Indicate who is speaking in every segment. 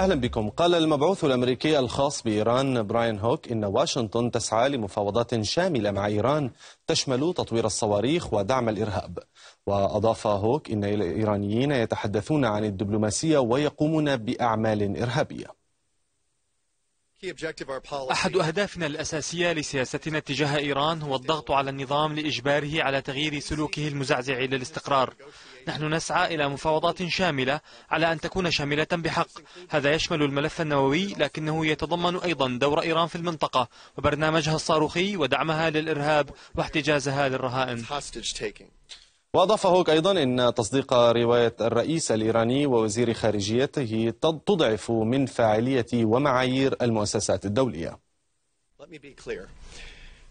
Speaker 1: أهلا بكم قال المبعوث الأمريكي الخاص بإيران براين هوك إن واشنطن تسعى لمفاوضات شاملة مع إيران تشمل تطوير الصواريخ ودعم الإرهاب وأضاف هوك إن الإيرانيين يتحدثون عن الدبلوماسية ويقومون بأعمال إرهابية
Speaker 2: أحد أهدافنا الأساسية لسياستنا تجاه إيران هو الضغط على النظام لإجباره على تغيير سلوكه المزعزع للاستقرار نحن نسعى إلى مفاوضات شاملة على أن تكون شاملة بحق هذا يشمل الملف النووي لكنه يتضمن أيضا دور إيران في المنطقة وبرنامجها الصاروخي ودعمها للإرهاب واحتجازها للرهائن
Speaker 1: وأضاف هوك أيضا أن تصديق رواية الرئيس الإيراني ووزير خارجيته تضعف من فاعلية ومعايير المؤسسات الدولية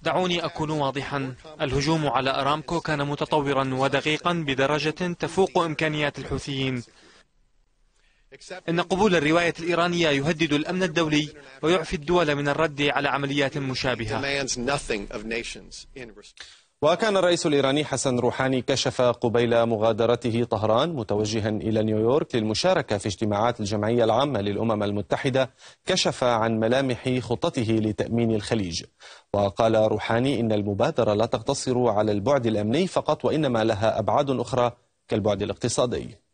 Speaker 2: دعوني أكون واضحا الهجوم على أرامكو كان متطورا ودقيقا بدرجة تفوق إمكانيات الحوثيين إن قبول الرواية الإيرانية يهدد الأمن الدولي ويعفي الدول من الرد على عمليات مشابهة
Speaker 1: وكان الرئيس الإيراني حسن روحاني كشف قبيل مغادرته طهران متوجها إلى نيويورك للمشاركة في اجتماعات الجمعية العامة للأمم المتحدة كشف عن ملامح خطته لتأمين الخليج وقال روحاني إن المبادرة لا تقتصر على البعد الأمني فقط وإنما لها أبعاد أخرى كالبعد الاقتصادي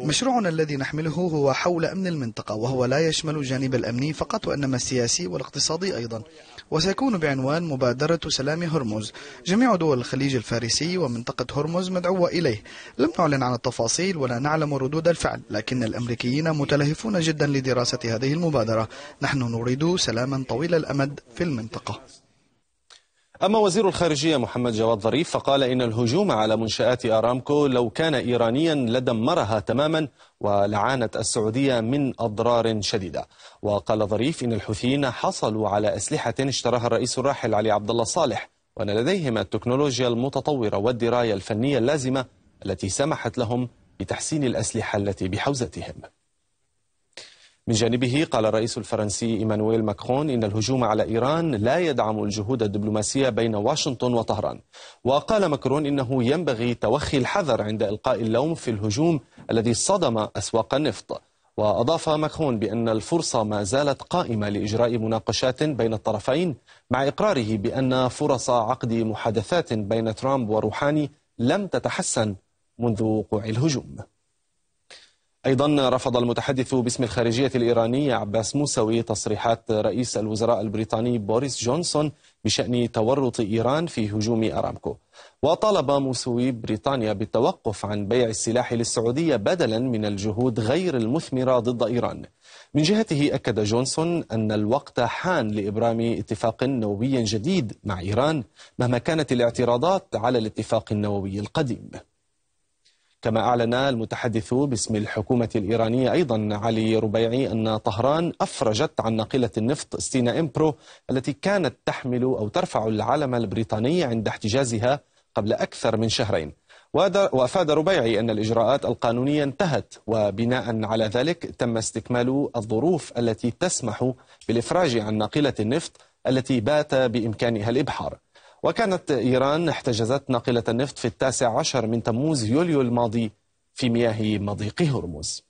Speaker 1: مشروعنا الذي نحمله هو حول أمن المنطقة وهو لا يشمل الجانب الأمني فقط وإنما السياسي والاقتصادي أيضا وسيكون بعنوان مبادرة سلام هرمز جميع دول الخليج الفارسي ومنطقة هرمز مدعوة إليه لم نعلن عن التفاصيل ولا نعلم ردود الفعل لكن الأمريكيين متلهفون جدا لدراسة هذه المبادرة نحن نريد سلاما طويل الأمد في المنطقة أما وزير الخارجية محمد جواد ظريف فقال إن الهجوم على منشآت أرامكو لو كان إيرانيا لدمرها تماما ولعانت السعودية من أضرار شديدة وقال ظريف إن الحوثيين حصلوا على أسلحة اشتراها الرئيس الراحل علي عبد الله صالح وأن لديهم التكنولوجيا المتطورة والدراية الفنية اللازمة التي سمحت لهم بتحسين الأسلحة التي بحوزتهم من جانبه قال الرئيس الفرنسي إيمانويل ماكرون إن الهجوم على إيران لا يدعم الجهود الدبلوماسية بين واشنطن وطهران وقال ماكرون إنه ينبغي توخي الحذر عند إلقاء اللوم في الهجوم الذي صدم أسواق النفط وأضاف ماكرون بأن الفرصة ما زالت قائمة لإجراء مناقشات بين الطرفين مع إقراره بأن فرص عقد محادثات بين ترامب وروحاني لم تتحسن منذ وقوع الهجوم أيضا رفض المتحدث باسم الخارجية الإيراني عباس موسوي تصريحات رئيس الوزراء البريطاني بوريس جونسون بشأن تورط إيران في هجوم أرامكو وطالب موسوي بريطانيا بالتوقف عن بيع السلاح للسعودية بدلا من الجهود غير المثمرة ضد إيران من جهته أكد جونسون أن الوقت حان لإبرام اتفاق نووي جديد مع إيران مهما كانت الاعتراضات على الاتفاق النووي القديم كما أعلن المتحدث باسم الحكومة الإيرانية أيضا علي ربيعي أن طهران أفرجت عن ناقلة النفط ستينا إمبرو التي كانت تحمل أو ترفع العلم البريطاني عند احتجازها قبل أكثر من شهرين وأفاد ربيعي أن الإجراءات القانونية انتهت وبناء على ذلك تم استكمال الظروف التي تسمح بالإفراج عن ناقلة النفط التي بات بإمكانها الإبحار وكانت إيران احتجزت ناقلة النفط في التاسع عشر من تموز يوليو الماضي في مياه مضيق هرمز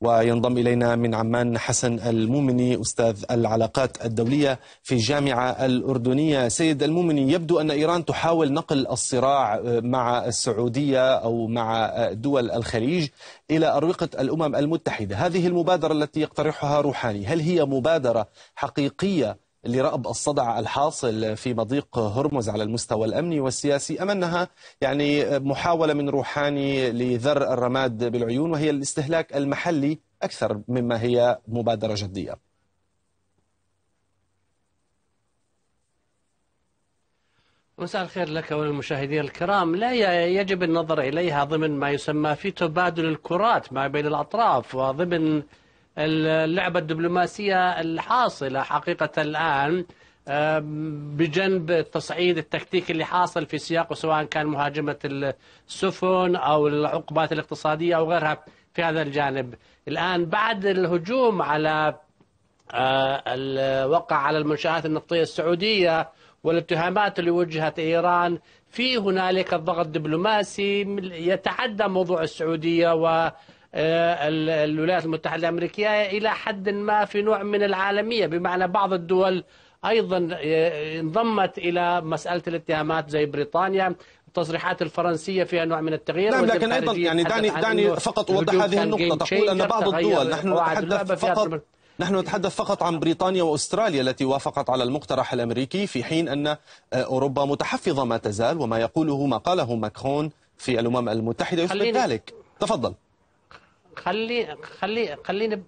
Speaker 1: وينضم إلينا من عمان حسن المومني أستاذ العلاقات الدولية في الجامعة الأردنية سيد المومني يبدو أن إيران تحاول نقل الصراع مع السعودية أو مع دول الخليج إلى أروقة الأمم المتحدة هذه المبادرة التي يقترحها روحاني هل هي مبادرة حقيقية لرأب الصدع الحاصل في مضيق هرمز على المستوى الأمني والسياسي أم أنها يعني محاولة من روحاني لذر الرماد بالعيون وهي الاستهلاك المحلي أكثر مما هي مبادرة جدية
Speaker 2: مساء الخير لك وللمشاهدين الكرام لا يجب النظر إليها ضمن ما يسمى في تبادل الكرات ما بين الأطراف وضمن اللعبة الدبلوماسية الحاصلة حقيقة الآن بجنب التصعيد التكتيكي اللي حاصل في سياقه سواء كان مهاجمة السفن أو العقوبات الاقتصادية أو غيرها في هذا الجانب الآن بعد الهجوم على آه، وقع على المنشآت النفطية السعودية والاتهامات اللي وجهت إيران في هنالك الضغط الدبلوماسي يتعدى موضوع السعودية و آه، الولايات المتحدة الأمريكية إلى حد ما في نوع من العالمية بمعنى بعض الدول أيضا آه، انضمت إلى مسألة الاتهامات زي بريطانيا التصريحات الفرنسية فيها نوع من التغيير نعم لكن أيضا يعني دعني دعني فقط أوضح هذه النقطة تقول أن بعض الدول نحن نتحدث فقط
Speaker 1: نحن نتحدث فقط عن بريطانيا واستراليا التي وافقت على المقترح الامريكي في حين ان آه، اوروبا متحفظه ما تزال وما يقوله ما قاله ماكرون في الامم المتحده يثبت ذلك تفضل
Speaker 2: خلي خلي خلينا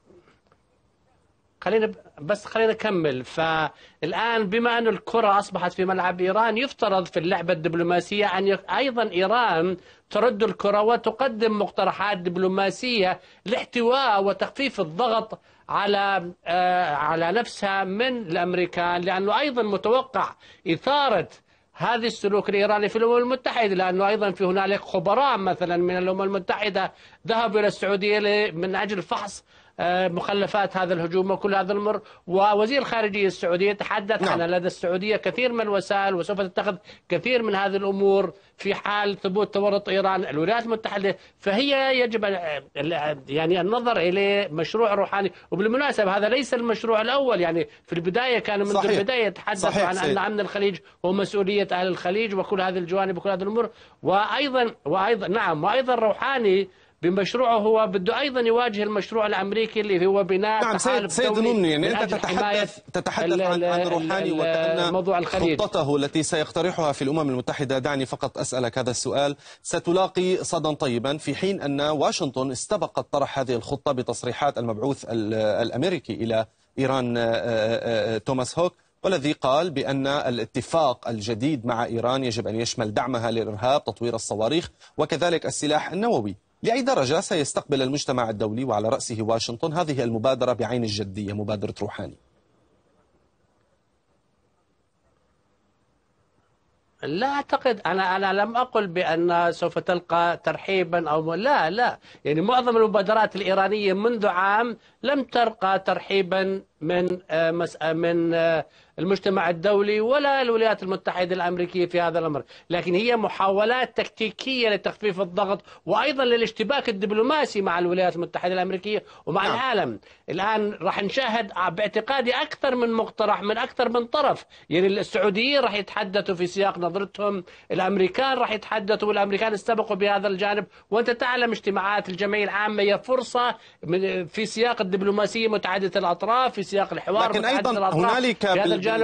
Speaker 2: خلينا بس خلينا نكمل فالان بما أن الكره اصبحت في ملعب ايران يفترض في اللعبه الدبلوماسيه ان ايضا ايران ترد الكره وتقدم مقترحات دبلوماسيه لاحتواء وتخفيف الضغط على آه، على نفسها من الامريكان لانه ايضا متوقع اثاره هذا السلوك الإيراني في الأمم المتحدة لأنه أيضا في هنالك خبراء مثلا من الأمم المتحدة ذهبوا إلى السعودية من أجل فحص آه، مخلفات هذا الهجوم وكل هذا الامر ووزير الخارجيه السعوديه تحدث نعم. عن لدى السعوديه كثير من الوسائل وسوف تتخذ كثير من هذه الامور في حال ثبوت تورط ايران الولايات المتحده فهي يجب يعني النظر اليه مشروع روحاني وبالمناسبه هذا ليس المشروع الاول يعني في البدايه كان منذ صحيح. البدايه يتحدث عن ان امن الخليج هو مسؤوليه اهل الخليج وكل هذه الجوانب وكل هذه الامور وايضا وايضا نعم وايضا روحاني بمشروعه هو بده ايضا يواجه المشروع الامريكي اللي هو بناء نعم سيد سيد نوني يعني انت تتحدث تتحدث عن, عن روحاني وكان موضوع الخليج خطته
Speaker 1: التي سيقترحها في الامم المتحده دعني فقط اسالك هذا السؤال ستلاقي صدى طيبا في حين ان واشنطن استبقت طرح هذه الخطه بتصريحات المبعوث الامريكي الى ايران آه، آه، آه، توماس هوك والذي قال بأن الاتفاق الجديد مع إيران يجب أن يشمل دعمها للإرهاب تطوير الصواريخ وكذلك السلاح النووي لأي درجة سيستقبل المجتمع الدولي وعلى رأسه واشنطن هذه المبادرة بعين الجدية مبادرة روحاني
Speaker 2: لا اعتقد انا انا لم اقل بان سوف تلقى ترحيبا او لا لا يعني معظم المبادرات الايرانيه منذ عام لم تلقى ترحيبا من آه، آه، من آه، المجتمع الدولي ولا الولايات المتحدة الأمريكية في هذا الأمر لكن هي محاولات تكتيكية لتخفيف الضغط وأيضا للاشتباك الدبلوماسي مع الولايات المتحدة الأمريكية ومع نعم. العالم الآن راح نشاهد باعتقادي أكثر من مقترح من أكثر من طرف يعني السعوديين راح يتحدثوا في سياق نظرتهم الأمريكان راح يتحدثوا والأمريكان استبقوا بهذا الجانب وأنت تعلم اجتماعات الجمعية العامة هي فرصة في سياق الدبلوماسية متعددة الأطراف في سياق الحوار لكن ايضا هنالك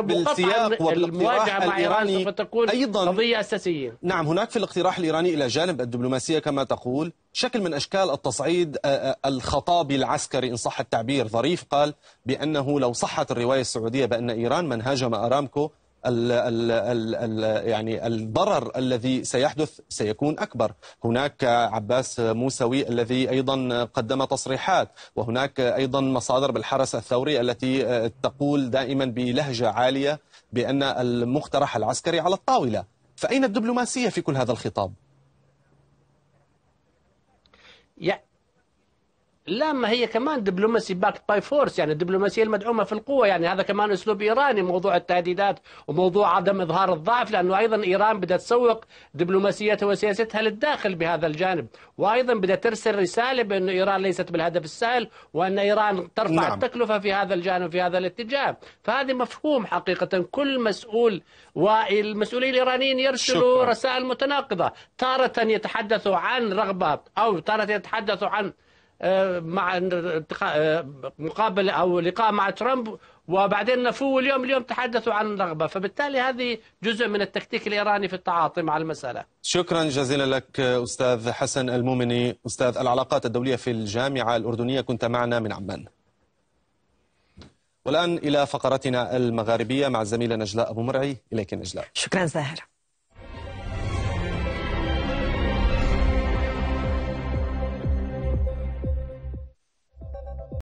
Speaker 2: بالسياق والمواجهه مع ايران تكون أيضا قضيه اساسيه
Speaker 1: نعم هناك في الاقتراح الايراني الى جانب الدبلوماسيه كما تقول شكل من اشكال التصعيد آه، آه، الخطابي العسكري ان صح التعبير ظريف قال بانه لو صحت الروايه السعوديه بان ايران من هاجم ارامكو ال ال ال ال يعني الضرر الذي سيحدث سيكون اكبر، هناك عباس موسوي الذي ايضا قدم تصريحات، وهناك ايضا مصادر بالحرس الثوري التي تقول دائما بلهجه عاليه بان المقترح العسكري على الطاوله، فاين الدبلوماسيه في كل هذا الخطاب؟
Speaker 2: لا ما هي كمان دبلوماسي باكت باي فورس يعني الدبلوماسيه المدعومه في القوه يعني هذا كمان اسلوب ايراني موضوع التهديدات وموضوع عدم اظهار الضعف لانه ايضا ايران بدها تسوق دبلوماسيتها وسياستها للداخل بهذا الجانب وايضا بدها ترسل رساله بانه ايران ليست بالهدف السهل وان ايران ترفع نعم. التكلفه في هذا الجانب في هذا الاتجاه فهذه مفهوم حقيقه كل مسؤول والمسؤولين الايرانيين يرسلوا شكرا. رسائل متناقضه تاره يتحدثوا عن رغبه او تاره يتحدثوا عن آه، مع آه، مقابله او لقاء مع ترامب وبعدين نفوه اليوم اليوم تحدثوا عن الرغبة فبالتالي هذه جزء من التكتيك الايراني في التعاطي مع المساله
Speaker 1: شكرا جزيلا لك استاذ حسن المؤمني استاذ العلاقات الدوليه في الجامعه الاردنيه كنت معنا من عمان والان الى فقرتنا المغاربيه مع الزميله نجلاء ابو مرعي اليك نجلاء شكرا زاهر